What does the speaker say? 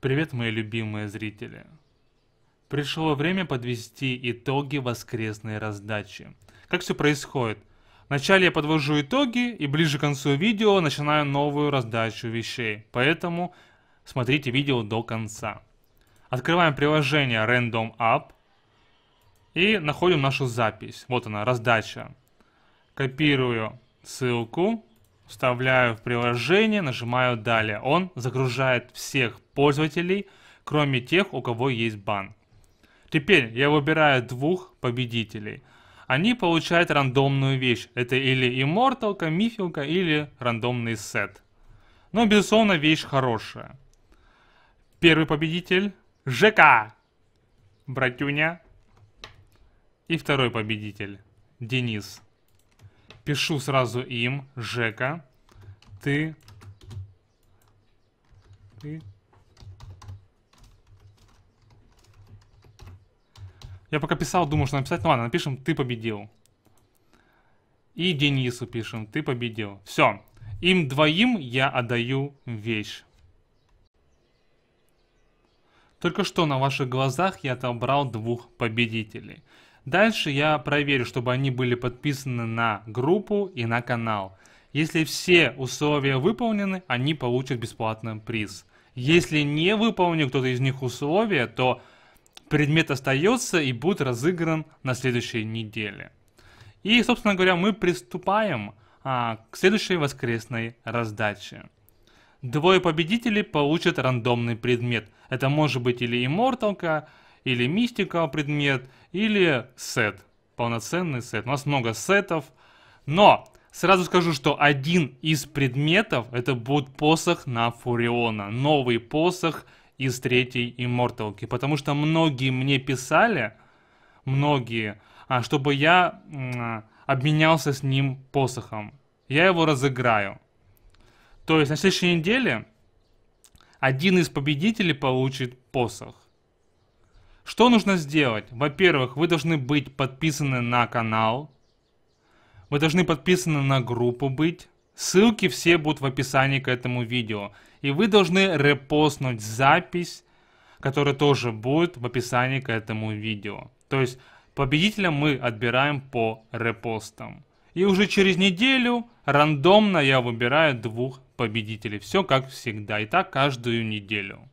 Привет, мои любимые зрители. Пришло время подвести итоги воскресной раздачи. Как все происходит? Вначале я подвожу итоги и ближе к концу видео начинаю новую раздачу вещей. Поэтому смотрите видео до конца. Открываем приложение Random App и находим нашу запись. Вот она, раздача. Копирую ссылку, вставляю в приложение, нажимаю «Далее». Он загружает всех пользователей, кроме тех, у кого есть бан. Теперь я выбираю двух победителей. Они получают рандомную вещь. Это или имморталка, мифилка или рандомный сет. Но, безусловно, вещь хорошая. Первый победитель – ЖК, братюня. И второй победитель – Денис. Пишу сразу им, Жека, ты, ты Я пока писал, думал, что написать. Ну ладно, напишем «ты победил». И Денису пишем «ты победил». Все. Им двоим я отдаю вещь. Только что на ваших глазах я отобрал двух победителей. Дальше я проверю, чтобы они были подписаны на группу и на канал. Если все условия выполнены, они получат бесплатный приз. Если не выполнил кто-то из них условия, то предмет остается и будет разыгран на следующей неделе. И, собственно говоря, мы приступаем а, к следующей воскресной раздаче. Двое победителей получат рандомный предмет. Это может быть или имморталка, или мистика предмет, или сет. Полноценный сет. У нас много сетов. Но сразу скажу, что один из предметов это будет посох на Фуриона. Новый посох из третьей имморталки. Потому что многие мне писали, многие, а, чтобы я а, обменялся с ним посохом. Я его разыграю. То есть на следующей неделе один из победителей получит посох. Что нужно сделать? Во-первых, вы должны быть подписаны на канал. Вы должны подписаны на группу быть. Ссылки все будут в описании к этому видео. И вы должны репостнуть запись, которая тоже будет в описании к этому видео. То есть победителя мы отбираем по репостам. И уже через неделю рандомно я выбираю двух победителей. Все как всегда. И так каждую неделю.